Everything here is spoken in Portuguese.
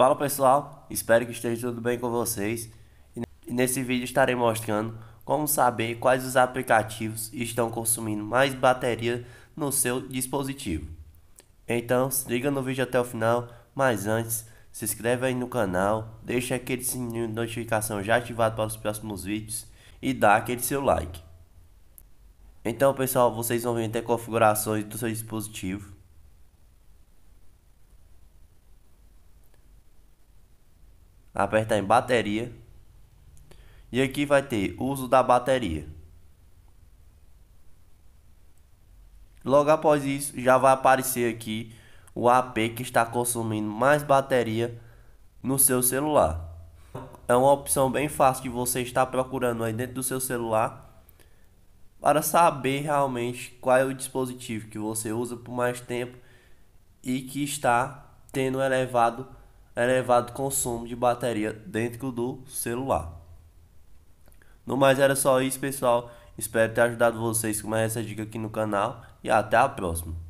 Fala pessoal, espero que esteja tudo bem com vocês. E nesse vídeo estarei mostrando como saber quais os aplicativos estão consumindo mais bateria no seu dispositivo. Então, se liga no vídeo até o final, mas antes, se inscreve aí no canal, deixa aquele sininho de notificação já ativado para os próximos vídeos e dá aquele seu like. Então pessoal, vocês vão vir até configurações do seu dispositivo. apertar em bateria e aqui vai ter uso da bateria. Logo após isso já vai aparecer aqui o AP que está consumindo mais bateria no seu celular. É uma opção bem fácil que você está procurando aí dentro do seu celular para saber realmente qual é o dispositivo que você usa por mais tempo e que está tendo elevado elevado consumo de bateria dentro do celular. No mais era só isso, pessoal. Espero ter ajudado vocês com mais essa dica aqui no canal e até a próxima.